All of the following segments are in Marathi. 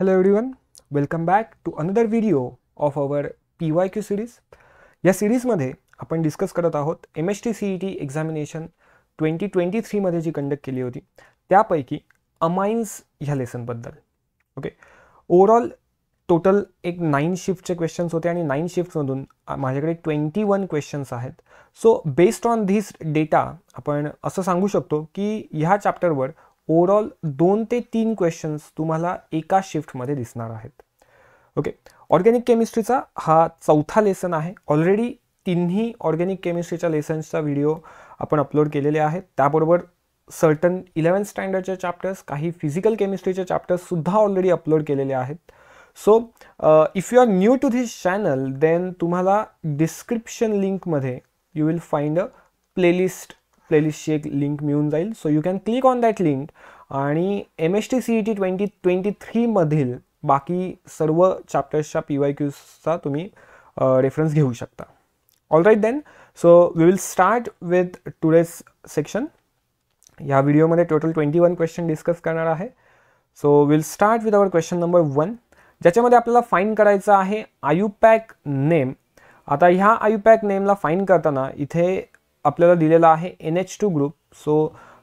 Hello everyone, welcome back to another video of our PYQ series या सिरीजमध्ये आपण डिस्कस करत आहोत M H T C E T एक्झामिनेशन ट्वेंटी ट्वेंटी थ्रीमध्ये जी कंडक्ट केली होती त्यापैकी अमाइन्स ह्या लेसनबद्दल ओके ओवरऑल टोटल एक नाईन शिफ्टचे क्वेश्चन्स होते आणि नाईन शिफ्टमधून माझ्याकडे ट्वेंटी वन क्वेश्चन्स आहेत so based on this data आपण असं सांगू शकतो की ह्या चॅप्टरवर ओव्हरऑल दोन ते तीन क्वेश्चन्स तुम्हाला एका शिफ्टमध्ये दिसणार आहेत ओके ऑर्गॅनिक केमिस्ट्रीचा हा चौथा लेसन आहे ऑलरेडी तिन्ही ऑर्गॅनिक केमिस्ट्रीच्या लेसन्सचा व्हिडिओ आपण अपलोड केलेले आहेत त्याबरोबर सर्टन इलेवन स्टँडर्डचे चॅप्टर्स काही फिजिकल केमिस्ट्रीचे चॅप्टर्ससुद्धा ऑलरेडी अपलोड केलेले आहेत so if you are new to this channel then तुम्हाला डिस्क्रिप्शन लिंकमध्ये you will find a playlist प्लेलिस्टची एक लिंक मिळून जाईल so you can click on that link आणि M S T C E T twenty twenty थ्रीमधील बाकी सर्व चॅप्टर्सच्या पी वाय क्यूजचा तुम्ही रेफरन्स घेऊ शकता all then so we will start with today's section या व्हिडिओमध्ये total twenty one question discuss करणार आहे so will start with our question number one ज्याच्यामध्ये आपल्याला फाईन करायचं आहे आयुपॅक नेम आता ह्या आयुपॅक नेमला फाईन करताना इथे आपल्याला दिलेला आहे N H two group so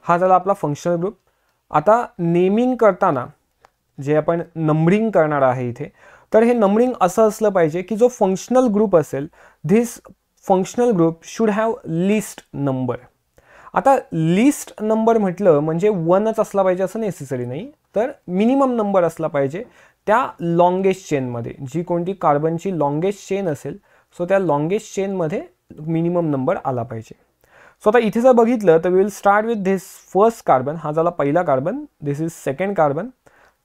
हा झाला आपला फंक्शनल ग्रुप आता नेमिंग करताना जे आपण नंबरिंग करणार आहे इथे तर हे नंबरिंग असं असलं पाहिजे की जो फंक्शनल ग्रुप असेल this functional group should have least number आता लिस्ट नंबर म्हटलं म्हणजे वनच असला पाहिजे असं नेसेसरी नाही तर मिनिमम नंबर असला पाहिजे त्या लॉंगेस्ट चेनमध्ये जी कोणती कार्बनची लॉंगेस्ट चेन असेल सो त्या लॉंगेस्ट चेनमध्ये मिनिमम नंबर आला पाहिजे सो आता इथे जर बघितलं तर we will start with this first carbon हा झाला पहिला carbon this is second carbon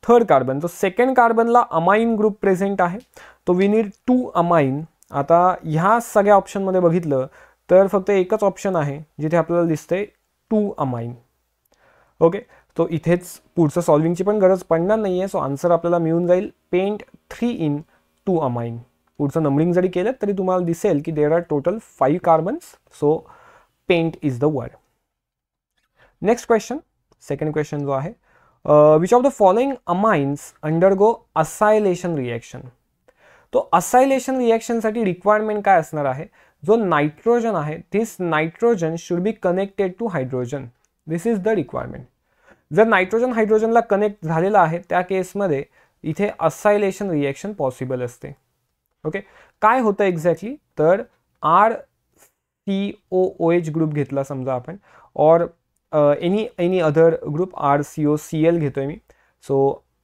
third carbon जो सेकंड कार्बनला अमाइन ग्रुप प्रेझेंट आहे तो वी नीड टू अमाइन आता ह्या सगळ्या ऑप्शनमध्ये बघितलं तर फक्त एकच ऑप्शन आहे जिथे आपल्याला दिसते टू अमाइन ओके तो इथेच पुढचं सॉल्विंगची पण गरज पडणार नाही आहे सो आन्सर आपल्याला मिळून जाईल pent three en two amine पुढचं नंबरिंग जरी केलं तरी तुम्हाला दिसेल की there are total five carbons so pent is the word next question second question जो आहे which of the following amines undergo acylation reaction तो असायलेशन रिॲक्शनसाठी रिक्वायरमेंट काय असणार आहे जो नायट्रोजन आहे this nitrogen should be connected to hydrogen this is the requirement जर नायट्रोजन हायड्रोजनला कनेक्ट झालेला आहे त्या केसमध्ये इथे असायलेशन रिॲक्शन पॉसिबल असते ओके काय होतं एक्झॅक्टली तर R T O O H group घेतला समजा आपण or any any other group R C O C L घेतोय मी सो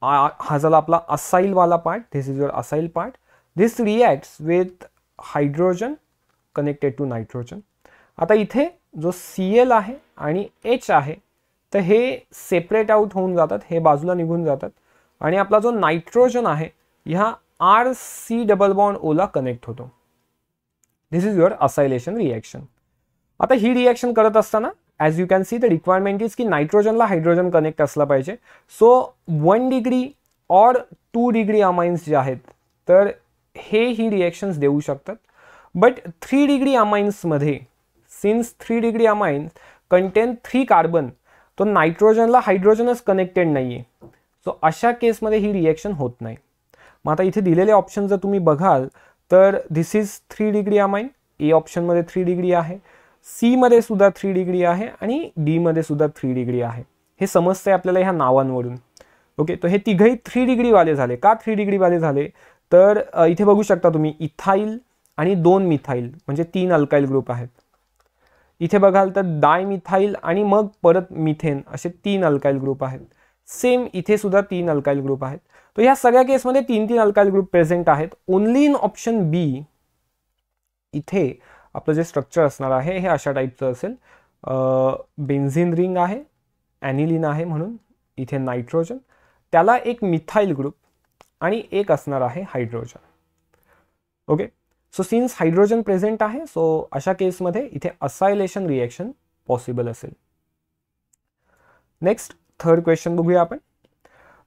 हा झाला आपला असाईलवाला part this is your acyl part this reacts with hydrogen connected to nitrogen आता इथे जो सी एल आहे आणि एच आहे तर हे सेपरेट आउट होऊन जातात हे बाजूला निघून जातात आणि आपला जो नायट्रोजन आहे ह्या आर सी डबल बॉन्ड ओला कनेक्ट होतो this is your acylation reaction आता ही रिएक्शन करत असताना as you can see the requirement is की नायट्रोजनला हायड्रोजन कनेक्ट असला पाहिजे so one degree or two degree amines जे आहेत तर हे ही रिॲक्शन्स देऊ शकतात बट थ्री डिग्री अमाइन्समध्ये since three degree amines contain three carbon तो नायट्रोजनला हायड्रोजनच कनेक्टेड नाही आहे सो अशा केसमध्ये ही रिएक्शन होत नाही मग आता इथे दिलेले ऑप्शन जर तुम्ही बघाल तर this is three degree amine A ऑप्शनमध्ये थ्री डिग्री आहे सीमध्ये सुद्धा थ्री डिग्री आहे आणि डीमध्ये सुद्धा थ्री डिग्री आहे हे समजतंय आपल्याला ह्या नावांवरून ओके तर हे तिघही थ्री डिग्रीवाले झाले का थ्री डिग्रीवाले झाले तर इथे बघू शकता तुम्ही इथाईल आणि दोन मिथाईल म्हणजे तीन अल्काईल ग्रुप आहेत इथे बघाल तर डाय मिथाईल आणि मग परत मिथेन असे तीन अल्काईल ग्रुप आहेत सेम इथे सुद्धा तीन अल्काईल ग्रुप आहेत तर या सगळ्या केसमध्ये तीन तीन अल्काइल ग्रुप प्रेझेंट आहेत ओन्ली इन ऑप्शन बी इथे आपलं जे स्ट्रक्चर असणार आहे हे अशा टाईपचं असेल बेन्झिन रिंग आहे ॲनिलिन आहे म्हणून इथे नायट्रोजन त्याला एक मिथाईल ग्रुप आणि एक असणार आहे hydrogen okay so since hydrogen present आहे सो अशा केसमध्ये इथे असायलेशन रिॲक्शन पॉसिबल असेल नेक्स्ट थर्ड क्वेश्चन बघूया आपण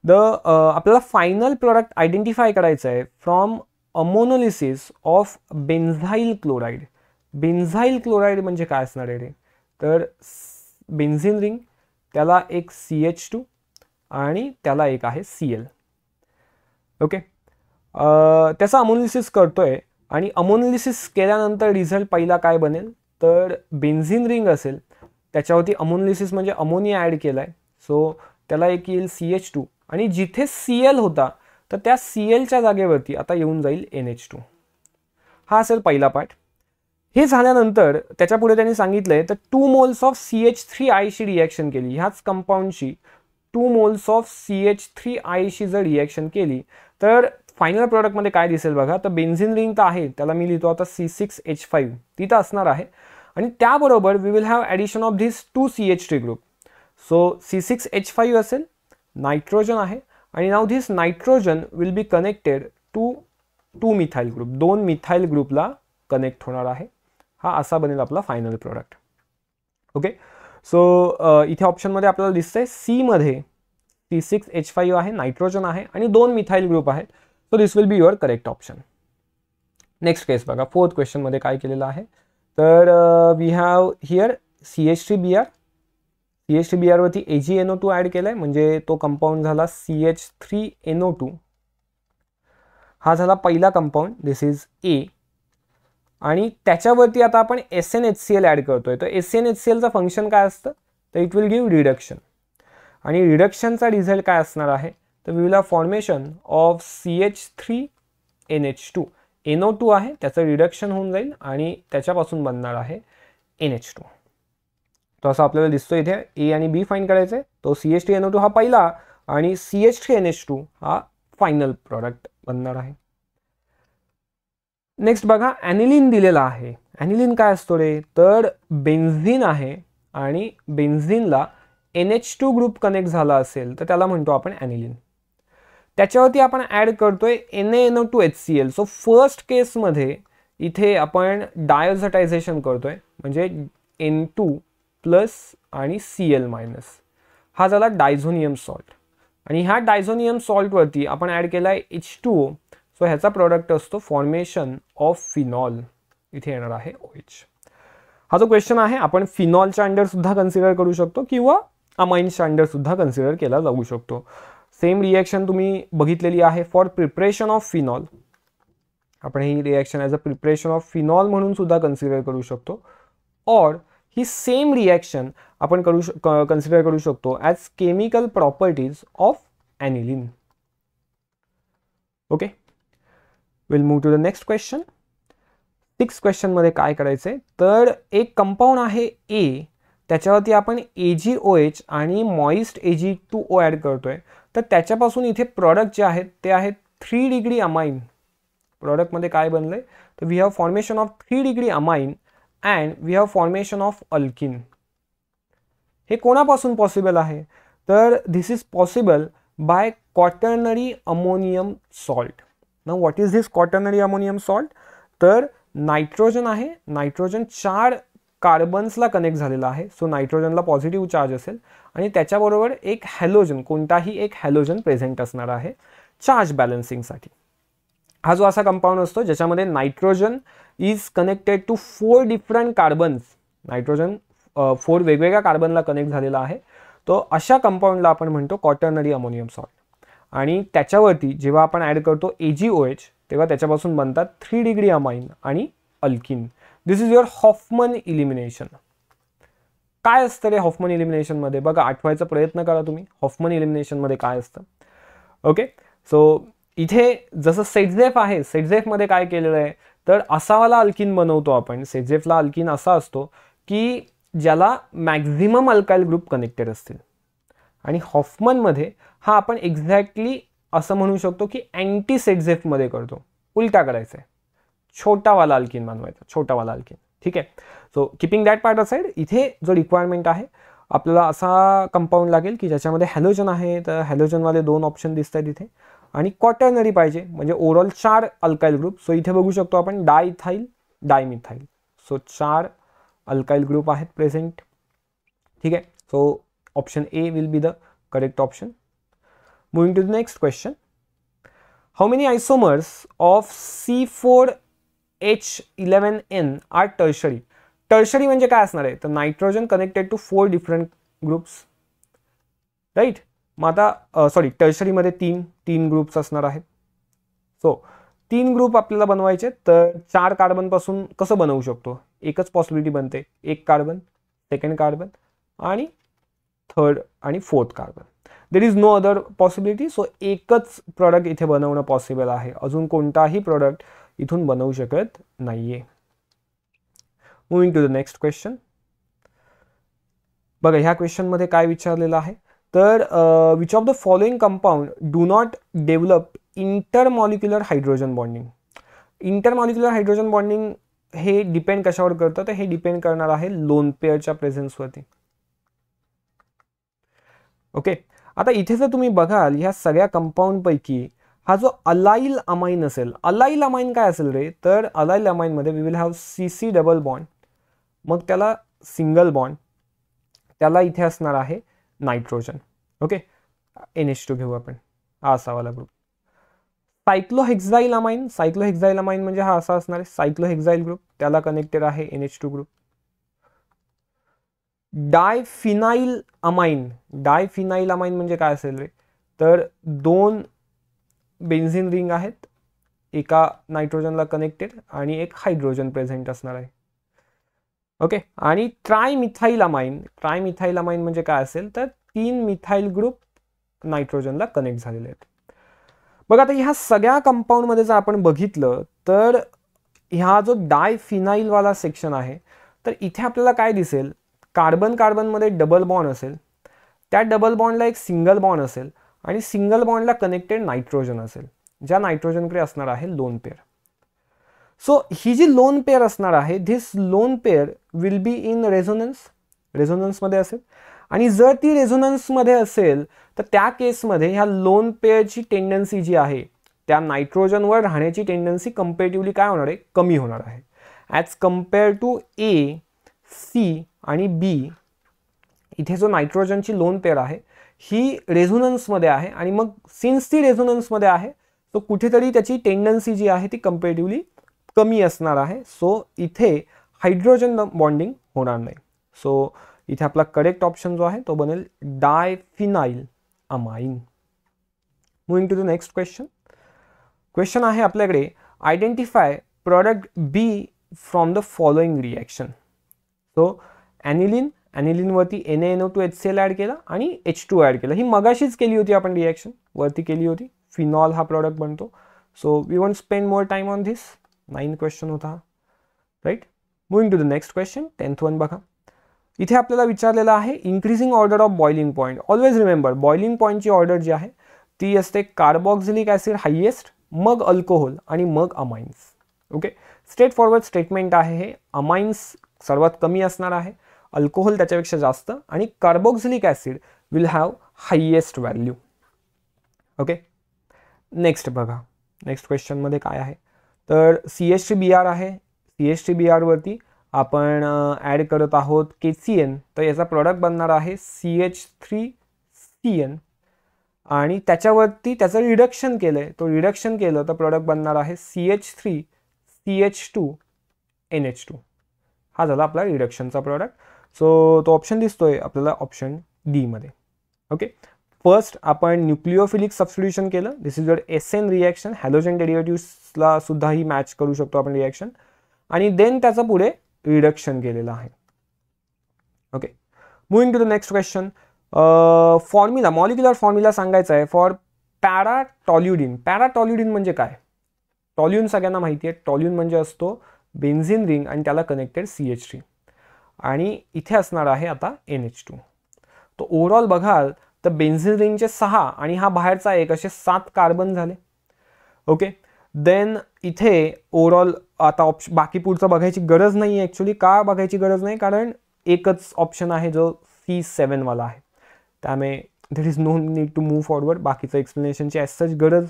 द आपल्याला फायनल प्रोडक्ट आयडेंटिफाय करायचं आहे from ammonolysis of benzyl chloride benzyl chloride म्हणजे काय असणार आहे रे तर बेन्झिन रिंग त्याला एक सी एच टू आणि त्याला एक आहे सी एल ओके त्याचा अमोनोलिसिस करतो आहे आणि अमोनोलिसिस केल्यानंतर रिझल्ट पहिला काय बनेल तर बेन्झिन रिंग असेल त्याच्यावरती अमोनोलिसिस म्हणजे अमोनिया ॲड केला आहे सो त्याला एक येईल सी एच टू आणि जिथे सी एल होता तर त्या सी एलच्या जागेवरती आता येऊन जाईल एन एच टू हा असेल पहिला पाठ हे झाल्यानंतर त्याच्यापुढे त्यांनी सांगितलंय तर two moles of C H three आयशी रिॲक्शन केली ह्याच कंपाऊंडशी two moles of C H three आयशी जर रिॲक्शन केली तर फायनल प्रॉडक्टमध्ये काय दिसेल बघा तर बेन्झिन रिंग तर आहे त्याला मी लिहितो आता सी सिक्स एच फाईव्ह ती तर असणार आहे आणि त्याबरोबर we will have addition of this two C H three group so C six H five असेल नायट्रोजन आहे आणि now this nitrogen will be connected to two methyl group दोन मिथाईल ग्रुपला कनेक्ट होणार आहे हा असा बनेल आपला फायनल प्रोडक्ट ओके सो इथे ऑप्शनमध्ये आपल्याला दिसतंय सीमध्ये टी सिक्स एच फाईव्ह आहे नायट्रोजन आहे आणि दोन मिथाईल ग्रुप आहेत so this will be your correct option next case बघा फोर्थ क्वेश्चनमध्ये काय केलेलं आहे तर we have here C H T B R C H T B आरवरती A G N O two add केला आहे म्हणजे तो कंपाऊंड झाला C H three N O two हा झाला पहिला कंपाऊंड दिस इज ए आणि त्याच्यावरती आता आपण S N H C L add करतोय तर एस एन एच सी एलचं फंक्शन काय असतं तर इट विल गिव्ह रिडक्शन आणि रिडक्शनचा रिझल्ट काय असणार आहे तर we will a formation of C H three N H two N two आहे त्याचं रिडक्शन होऊन जाईल आणि त्याच्यापासून बनणार आहे एन एच टू तो असं आपल्याला दिसतो इथे ए आणि बी फाईन करायचे तो C H T N O two हा पहिला आणि C H T N H two हा फायनल प्रॉडक्ट बनणार आहे नेक्स्ट बघा ॲनिलिन दिलेला आहे ॲनिलिन काय असतो रे तर बेन्झिन आहे आणि बेन्झिनला N H two group connect झाला असेल तर त्याला म्हणतो आपण ॲनिलिन त्याच्यावरती आपण ॲड करतोय N N O two H C L so first केसमध्ये इथे आपण डायझटायझेशन करतोय म्हणजे एन टू प्लस आणि सी एल मायनस हा झाला डायझोनियम सॉल्ट आणि ह्या डायझोनियम सॉल्टवरती आपण ॲड केला आहे एच टू ओ सो ह्याचा प्रॉडक्ट असतो फॉर्मेशन ऑफ फिनॉल इथे येणार आहे ओ एच हा जो क्वेश्चन आहे आपण फिनॉलच्या अंडरसुद्धा कन्सिडर करू शकतो किंवा अमाईनच्या अंडरसुद्धा कन्सिडर केला जाऊ शकतो सेम रिॲक्शन तुम्ही बघितलेली आहे फॉर प्रिपरेशन ऑफ फिनॉल आपण ही reaction as a preparation of phenol म्हणून सुद्धा कन्सिडर करू शकतो ऑर ही सेम रिॲक्शन आपण करू श कन्सिडर करू शकतो as chemical properties of aniline okay will move to the next question six क्वेश्चनमध्ये काय करायचं आहे तर एक कंपाऊंड आहे ए त्याच्यावरती आपण ए जी ओ एच आणि moist A G two O add करतोय तर त्याच्यापासून इथे प्रॉडक्ट जे आहेत ते आहेत थ्री डिग्री अमाईन प्रॉडक्टमध्ये काय बनलं आहे तर we have formation of three degree amine and we have formation of alkene हे कोणापासून पॉसिबल आहे तर this is possible by quaternary ammonium salt ना what is this quaternary ammonium salt तर नायट्रोजन आहे नायट्रोजन चार कार्बन्सला कनेक्ट झालेला आहे सो नायट्रोजनला पॉझिटिव्ह चार्ज असेल आणि त्याच्याबरोबर एक हॅलोजन कोणताही एक हॅलोजन प्रेझेंट असणार आहे चार्ज बॅलन्सिंगसाठी हा जो असा कंपाऊंड असतो ज्याच्यामध्ये nitrogen is connected to four different carbons nitrogen four वेगवेगळ्या कार्बनला कनेक्ट झालेला आहे तो अशा कंपाऊंडला आपण म्हणतो कॉटनरी अमोनियम सॉल्ट आणि त्याच्यावरती जेव्हा आपण ॲड करतो ए जी ओ एच तेव्हा त्याच्यापासून बनतात थ्री डिग्री अमाइन आणि alkene this is your Hofmann elimination काय असतं रे हॉफमन इलिमिनेशनमध्ये बघा आठवायचा प्रयत्न करा तुम्ही हॉफमन इलिमिनेशनमध्ये काय असतं ओके सो इथे जसं सेटझेफ आहे सेटझेफमध्ये काय केलेलं आहे तर असावाला अल्किन बनवतो आपण सेटझेफला अल्किन असा असतो की ज्याला मॅक्झिमम अल्काईल ग्रुप कनेक्टेड असतील आणि हॉफमनमध्ये हा आपण एक्झॅक्टली असं म्हणू शकतो की अँटी सेटझेफमध्ये करतो उलटा करायचा आहे छोटावाला अल्किन बनवायचा छोटावाला अल्किन ठीक आहे so keeping that part aside इथे जो रिक्वायरमेंट आहे आपल्याला असा कंपाऊंड लागेल की ज्याच्यामध्ये हॅलोजन आहे तर हॅलोजनवाले दोन ऑप्शन दिसत आहेत इथे आणि कॉटर्नरी पाहिजे म्हणजे ओव्हरऑल चार अल्काईल ग्रुप सो इथे बघू शकतो आपण डायथाईल डायमिथाईल सो चार अल्काईल ग्रुप आहेत प्रेझेंट ठीक आहे so option A will be the correct option moving to the next question how many isomers of C four H eleven N are tertiary tertiary म्हणजे काय असणार आहे तर nitrogen connected to four different groups right मग आता सॉरी टर्शरीमध्ये तीन तीन ग्रुप्स असणार आहेत सो तीन ग्रुप आपल्याला बनवायचे तर चार कार्बनपासून कसं बनवू शकतो एकच पॉसिबिलिटी बनते एक कार्बन सेकंड कार्बन आणि थर्ड आणि fourth carbon there is no other possibility so एकच प्रॉडक्ट इथे बनवणं पॉसिबल आहे अजून कोणताही प्रॉडक्ट इथून बनवू शकत नाही आहे moving to the next question बघा ह्या क्वेश्चनमध्ये काय विचारलेलं आहे तर which of the following compound do not develop intermolecular hydrogen bonding intermolecular hydrogen bonding हे डिपेंड कशावर करतं तर हे डिपेंड करणार आहे लोन पेअरच्या प्रेझेन्सवरती ओके आता इथे जर तुम्ही बघाल ह्या सगळ्या कंपाऊंडपैकी हा जो अलाईल अमाइन असेल अलाईल अमाइन काय असेल रे तर अलाईल अमाइनमध्ये we will have C C double bond मग त्याला सिंगल बॉन्ड त्याला इथे असणार आहे nitrogen okay N H two घेऊ आपण हा असावाला group cyclohexyl amine cyclohexyl amine म्हणजे हा असा असणार आहे सायक्लोहेक्झाईल ग्रुप त्याला कनेक्टेड आहे N H two group diphenyl amine diphenyl amine म्हणजे काय असेल रे तर दोन बेन्झिन रिंग आहेत एका नायट्रोजनला कनेक्टेड आणि एक हायड्रोजन प्रेझेंट असणार आहे ओके आणि trimethyl amine trimethyl amine म्हणजे काय असेल तर तीन मिथाईल ग्रुप नायट्रोजनला कनेक्ट झालेले आहेत बघा आता ह्या सगळ्या कंपाऊंडमध्ये जर आपण बघितलं तर ह्या जो डायफिनाईलवाला सेक्शन आहे तर इथे आपल्याला काय दिसेल कार्बन कार्बनमध्ये डबल बॉन्ड असेल त्या डबल बॉन्डला एक सिंगल बॉन्ड असेल आणि सिंगल बॉन्डला कनेक्टेड नायट्रोजन असेल ज्या नायट्रोजनकडे असणार आहे लोन पेअर सो ही जी लोन पेअर असणार आहे this lone pair will be in resonance रेझोनन्समध्ये असेल आणि जर ती रेझोनन्समध्ये असेल तर त्या केसमध्ये ह्या लोन पेअरची टेंडन्सी जी आहे त्या नायट्रोजनवर राहण्याची टेंडन्सी कंपेरेटिवली काय होणार आहे कमी होणार आहे as compare to A C आणि बी इथे जो नायट्रोजनची लोन पेअर आहे ही रेझोनन्समध्ये आहे आणि मग सिन्स ती रेझोनन्समध्ये आहे तो कुठेतरी त्याची टेंडन्सी जी आहे ती कम्पेरेटिव्हली कमी असणार आहे सो इथे हायड्रोजन बॉन्डिंग होणार नाही सो इथे आपला करेक्ट ऑप्शन जो आहे तो बनेल diphenyl amine moving to the next question question आहे आपल्याकडे identify product B from the following reaction so aniline ॲनिलिनवरती N N O two H C L add केला आणि एच टू ॲड केला ही मगाशीच केली होती आपण रिॲक्शन वरती केली होती फिनॉल हा प्रॉडक्ट बनतो so we won't spend more time on this nine question होता right moving to the next question tenth one बघा इथे आपल्याला विचारलेला आहे increasing order of boiling point always remember boiling पॉईंटची ऑर्डर जी आहे ती असते कार्बॉक्झिलिक ॲसिड हायेस्ट मग अल्कोहोल आणि मग amines okay straightforward statement आहे हे अमाइन्स सर्वात कमी असणार आहे अल्कोहोल त्याच्यापेक्षा जास्त आणि carboxylic acid will have highest value okay next बघा नेक्स्ट क्वेश्चनमध्ये काय आहे तर C S T B R आहे सी एस टी बी आरवरती आपण ॲड करत आहोत के सी एन तर याचा प्रॉडक्ट बनणार आहे C H three C N आणि त्याच्यावरती त्याचं रिडक्शन केलं आहे तो रिडक्शन केलं तर प्रॉडक्ट बनणार आहे C H three C H two N H two हा झाला आपला रिडक्शनचा प्रॉडक्ट सो तो ऑप्शन दिसतोय आपल्याला ऑप्शन डीमध्ये ओके फर्स्ट आपण न्यूक्लिओफिलिक सबस्टिट्युशन केलं this is your S N reaction halogen डेरिवेटिव्सला सुद्धा ही मॅच करू शकतो आपण रिॲक्शन आणि देन त्याचं पुढे रिडक्शन केलेलं आहे okay moving to the next question formula molecular formula सांगायचा आहे फॉर पॅराटॉल्युडिन पॅराटॉल्युडिन म्हणजे काय टॉल्युन सगळ्यांना माहिती आहे टॉल्युन म्हणजे असतो बेन्झिन रिंग आणि त्याला कनेक्टेड सी एच थ्री आणि इथे असणार आहे आता एन एच टू तो ओव्हरऑल बघाल तर बेन्झिल रिंगचे सहा आणि हा बाहेरचा एक असे सात कार्बन झाले ओके देन इथे ओवरऑल आता ऑप्शन बाकी पुढचं बघायची गरज नाही आहे ॲक्च्युली का बघायची गरज नाही कारण एकच ऑप्शन आहे जो सी सेवनवाला आहे त्यामुळे there is no need to move forward बाकीचं एक्सप्लेनेशनची ॲज सच गरज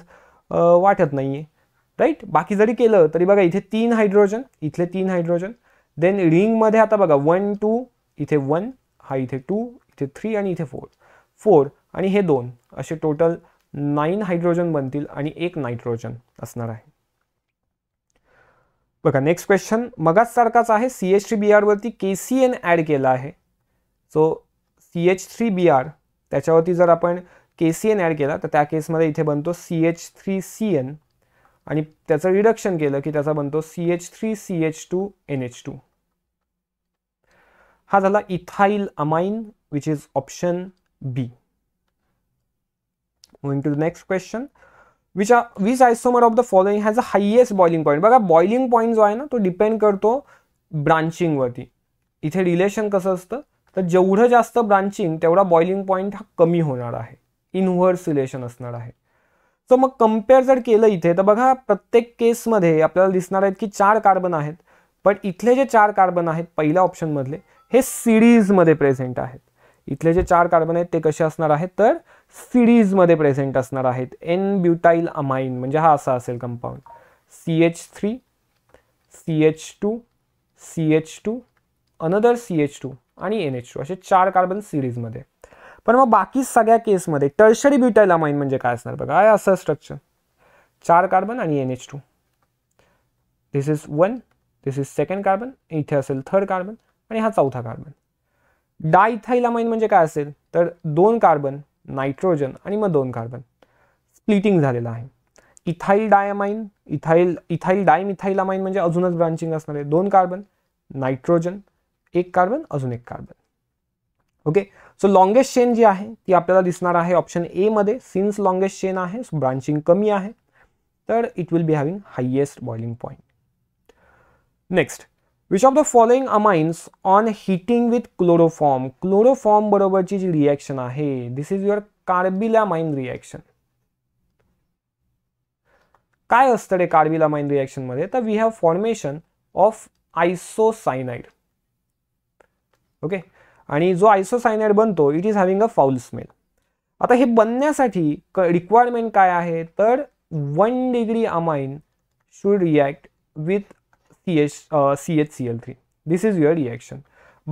वाटत नाही आहे राईट बाकी जरी केलं तरी बघा इथे तीन हायड्रोजन इथले तीन हायड्रोजन देन रिंगमध्ये आता बघा वन टू इथे वन हा इथे टू इथे थ्री आणि इथे फोर फोर आणि हे दोन असे टोटल नाईन हायड्रोजन बनतील आणि एक नायट्रोजन असणार आहे बघा नेक्स्ट क्वेश्चन मगाच सारखाच आहे सी एच थ्री बी आरवरती के सी एन ॲड केला आहे so C H three B R त्याच्यावरती जर आपण के सी एन ॲड केला तर त्या केसमध्ये इथे बनतो C H three C N आणि त्याचं रिडक्शन केलं की त्याचा बनतो C H three C H two N H two हा झाला ethyl amine which is option B. Moving to the next question. Which is isomer of the following has a highest boiling point बघा बॉइलिंग पॉईंट जो आहे ना तो डिपेंड करतो ब्रांचिंगवरती इथे रिलेशन कसं असतं तर जेवढं जास्त ब्रांचिंग तेवढा बॉइलिंग पॉईंट हा कमी होणार आहे इनव्हर्स रिलेशन असणार आहे सो मग कम्पेअर जर केलं इथे तर बघा प्रत्येक केसमध्ये आपल्याला दिसणार आहेत की चार कार्बन आहेत पण इथले जे चार कार्बन आहेत पहिल्या ऑप्शनमधले हे सिरीजमध्ये प्रेझेंट आहेत इथले जे चार कार्बन आहेत ते कसे असणार आहेत तर सिरीजमध्ये प्रेझेंट असणार आहेत एन ब्युटाईल अमाइन म्हणजे हा असा असेल compound C H three C H two C H two another C H two आणि एन एच टू असे चार कार्बन सिरीजमध्ये पण मग बाकी सगळ्या केसमध्ये टर्शरी ब्युटाईल अमाइन म्हणजे काय असणार बघा काय असं स्ट्रक्चर चार कार्बन आणि N H two this is one this is second carbon इथे असेल थर्ड कार्बन आणि हा चौथा कार्बन अमाइन म्हणजे काय असेल तर दोन कार्बन नायट्रोजन आणि मग दोन कार्बन स्प्लिटिंग झालेलं आहे ethyl diamine ethyl ethyl amine म्हणजे अजूनच ब्रांचिंग असणार आहे दोन कार्बन नायट्रोजन एक कार्बन अजून एक carbon okay so longest chain जी आहे ती आपल्याला दिसणार आहे ऑप्शन ए मध्ये सिन्स लॉंगेस्ट चेन आहे सो ब्रांचिंग कमी आहे तर it will be having highest boiling point next which of the following amines on heating with chloroform chloroform बरोबरची जी रिॲक्शन आहे this is your carbylamine reaction काय असतं रे कार्बिलामाइन रिॲक्शनमध्ये तर we have formation of isocyanide okay आणि जो आयसोसायनाइड बनतो it is having a foul smell आता हे बनण्यासाठी रिक्वायरमेंट काय आहे तर one degree amine should react with C H C H C L three this is your reaction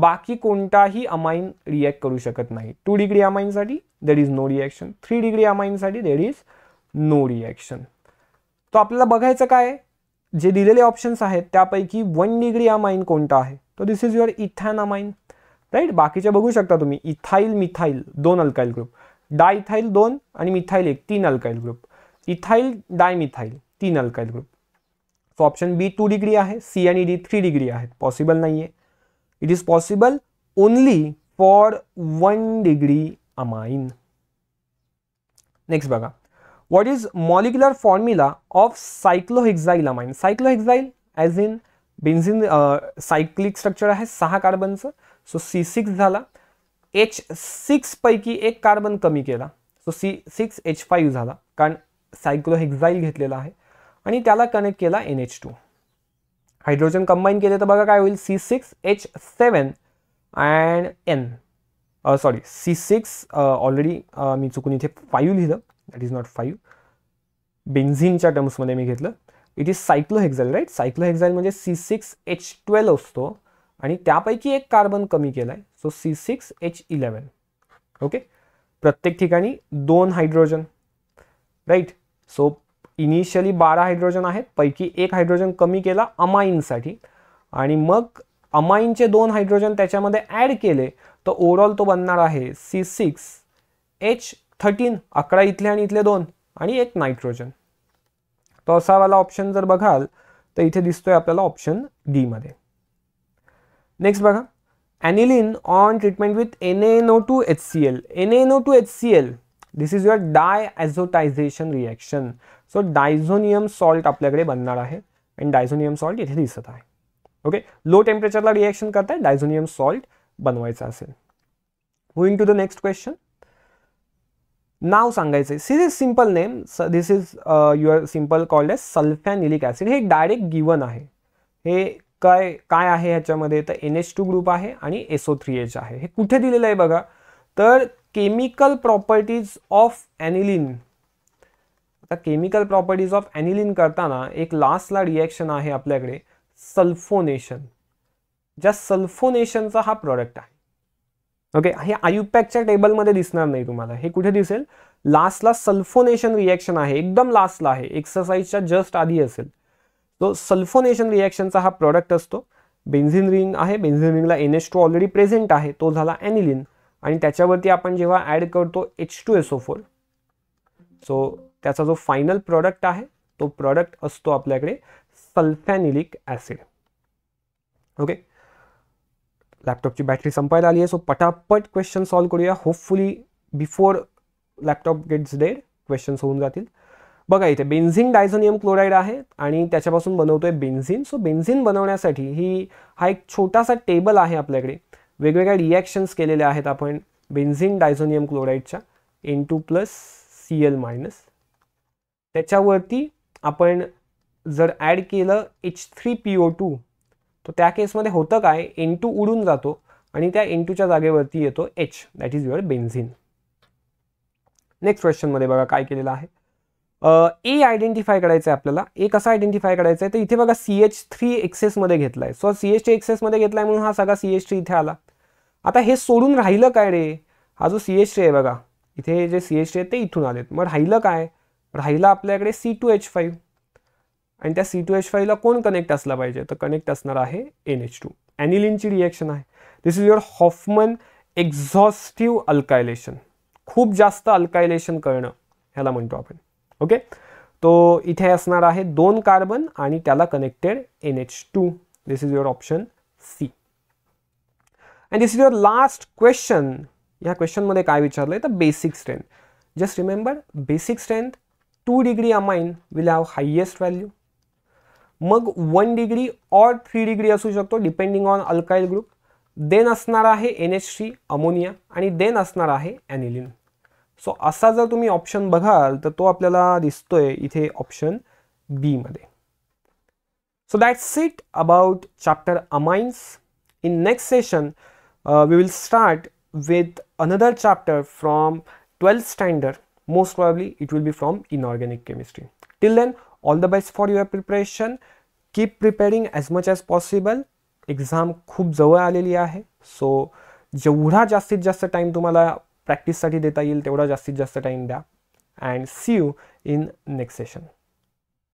बाकी कोणताही अमाइन रिॲक्ट करू शकत नाही टू डिग्री अमाइनसाठी there is no reaction three degree अमाइनसाठी देर इज नो रिॲक्शन तो आपल्याला बघायचं काय जे दिलेले ऑप्शन्स आहेत त्यापैकी वन डिग्री अमाइन कोणता आहे तो this is your ethanamine right बाकीचे बघू शकता तुम्ही इथाईल मिथाईल दोन अल्काईल ग्रुप डायथाईल दोन आणि मिथाईल एक तीन अल्काईल ग्रुप इथाईल डायमिथाईल तीन alkyl group so option B two degree आहे सी आणि डी थ्री डिग्री आहेत पॉसिबल नाही आहे it is possible only for one degree amine next बघा what is molecular formula of cyclohexyl amine cyclohexyl as in benzene cyclic structure आहे सहा कार्बनचं सो सी सिक्स झाला एच पैकी एक कार्बन कमी केला so C six H five झाला कारण सायक्लोहेक्झाईल घेतलेला आहे आणि त्याला कनेक्ट केला N H two hydrogen combine केले तर बघा काय होईल C six H seven and N sorry C six already मी चुकून इथे फाईव्ह लिहिलं दॅट इज नॉट फाईव्ह बेन्झिनच्या टर्म्समध्ये मी घेतलं it is cyclohexyl right cyclo म्हणजे सी सिक्स एच ट्वेल्व असतो आणि त्यापैकी एक कार्बन कमी केला आहे so C six H eleven okay प्रत्येक ठिकाणी दोन हायड्रोजन राईट सो इनिशियली बारा हायड्रोजन आहेत पैकी एक हायड्रोजन कमी केला अमाईनसाठी आणि मग अमाइनचे दोन हायड्रोजन त्याच्यामध्ये ऍड केले तर ओव्हरऑल तो बनणार आहे सी सिक्स एच थर्टीन अकरा इथले आणि इथले दोन आणि एक नायट्रोजन तो असावाला ऑप्शन जर बघाल तर इथे दिसतोय आपल्याला ऑप्शन डी मध्ये नेक्स्ट बघा aniline on treatment with N NO two H C L N two H C L this is your diazotization reaction so diazonium salt आपल्याकडे बनणार आहे आणि डायझोनियम सॉल्ट इथे दिसत आहे ओके लो टेम्परेचरला रिॲक्शन करताय डायझोनियम सॉल्ट बनवायचं असेल going to the next question नाव सांगायचं आहे this is simple name this is your simple called as sulfanilic acid हे डायरेक्ट गिवन आहे हे काय काय आहे ह्याच्यामध्ये तर एन एच टू ग्रुप आहे आणि एसओ थ्री एच आहे हे कुठे दिलेलं आहे बघा तर केमिकल प्रॉपर्टीज ऑफ ॲनिलिन आता केमिकल प्रॉपर्टीज ऑफ ॲनिलिन करताना एक लास्टला रिॲक्शन आहे आपल्याकडे सल्फोनेशन ज्या सल्फोनेशनचा हा प्रॉडक्ट आहे ओके हे आयुपॅकच्या टेबलमध्ये दिसणार नाही तुम्हाला हे कुठे दिसेल लास्टला सल्फोनेशन रिॲक्शन आहे एकदम लास्टला आहे एक्सरसाइजच्या जस्ट आधी असेल तो सल्फोनेशन रिएक्शनचा हा प्रॉडक्ट असतो बेन्झिन रिंग आहे बेन्झिन रिंगला N H two already present आहे तो झाला एनिलिन आणि त्याच्यावरती आपण जेव्हा ॲड करतो H two S O four so त्याचा जो फायनल प्रॉडक्ट आहे तो प्रॉडक्ट असतो आपल्याकडे सल्फॅनिलिक ॲसिड ओके लॅपटॉपची बॅटरी संपायला आली आहे सो पटापट क्वेश्चन सॉल्व्ह करूया hopefully before laptop gets dead questions होऊन जातील बघा इथे बेन्झिन डायझोनियम क्लोराईड आहे आणि त्याच्यापासून बनवतोय बेन्झिन सो बेन्झिन बनवण्यासाठी ही हा एक छोटासा टेबल आहे आपल्याकडे वेगवेगळ्या रिॲक्शन्स केलेल्या आहेत आपण बेन्झिन डायझोनियम क्लोराईडच्या N two plus C L minus त्याच्यावरती आपण जर ॲड केलं H three P O two तर त्या केसमध्ये होतं काय एन टू उडून जातो आणि त्या एन टूच्या जागेवरती येतो H that is your benzene next क्वेश्चनमध्ये बघा काय केलेलं आहे ए आयडेंटिफाय करायचं आहे आपल्याला ए कसा आयडेंटिफाय करायचं आहे तर इथे बघा सी एच थ्री एक्सेसमध्ये घेतला आहे सो सी एच टी एक्सेसमध्ये घेतला आहे म्हणून हा सगळा सी एच टी इथे आला आता हे सोडून राहिलं काय रे हा जो सी एच टी आहे बघा इथे जे सी एच टी आहे ते इथून आलेत मग राहिलं काय राहिला आपल्याकडे सी टू एच फाईव्ह आणि त्या सी टू एच फाईव्हला कोण कनेक्ट असला पाहिजे तर कनेक्ट असणार आहे एन एच टू ॲनिलिनची रिॲक्शन आहे this is your Hofmann exhaustive alkylation खूप जास्त अल्कायलेशन करणं ह्याला म्हणतो आपण ओके तो इथे असणार आहे दोन कार्बन आणि त्याला connected N H two this is your option C and this is your last question या क्वेश्चनमध्ये काय विचारलं आहे तर basic strength just remember basic strength 2 degree amine will have highest value. Mug 1 degree or 3 degree asushakto depending on alkyl group. Then asnara hai NH3 ammonia and then asnara hai aniline. So asaza to me option baghal the to disto distoe ithe option B made. So that's it about chapter amines. In next session, uh, we will start with another chapter from 12th standard. most probably it will be from inorganic chemistry till then all the best for your preparation keep preparing as much as possible exam khub javal aaleli ahe so jevda jastit jast time tumhala practice sathi deta yil tevda jastit jast time dya and see you in next session